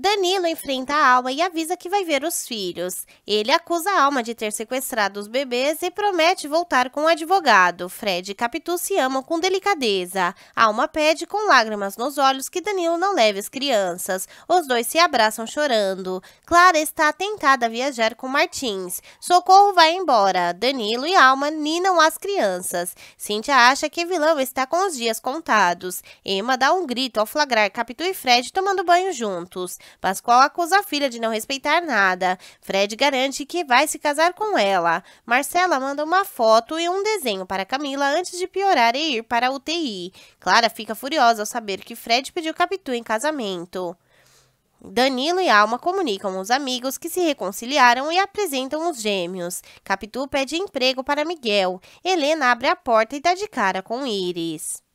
Danilo enfrenta a Alma e avisa que vai ver os filhos. Ele acusa a Alma de ter sequestrado os bebês e promete voltar com o advogado. Fred e Capitu se amam com delicadeza. Alma pede com lágrimas nos olhos que Danilo não leve as crianças. Os dois se abraçam chorando. Clara está tentada a viajar com Martins. Socorro vai embora. Danilo e Alma ninam as crianças. Cíntia acha que vilão está com os dias contados. Emma dá um grito ao flagrar Capitu e Fred tomando banho juntos. Pascoal acusa a filha de não respeitar nada. Fred garante que vai se casar com ela. Marcela manda uma foto e um desenho para Camila antes de piorar e ir para a UTI. Clara fica furiosa ao saber que Fred pediu Capitu em casamento. Danilo e Alma comunicam os amigos que se reconciliaram e apresentam os gêmeos. Capitu pede emprego para Miguel. Helena abre a porta e dá de cara com Iris.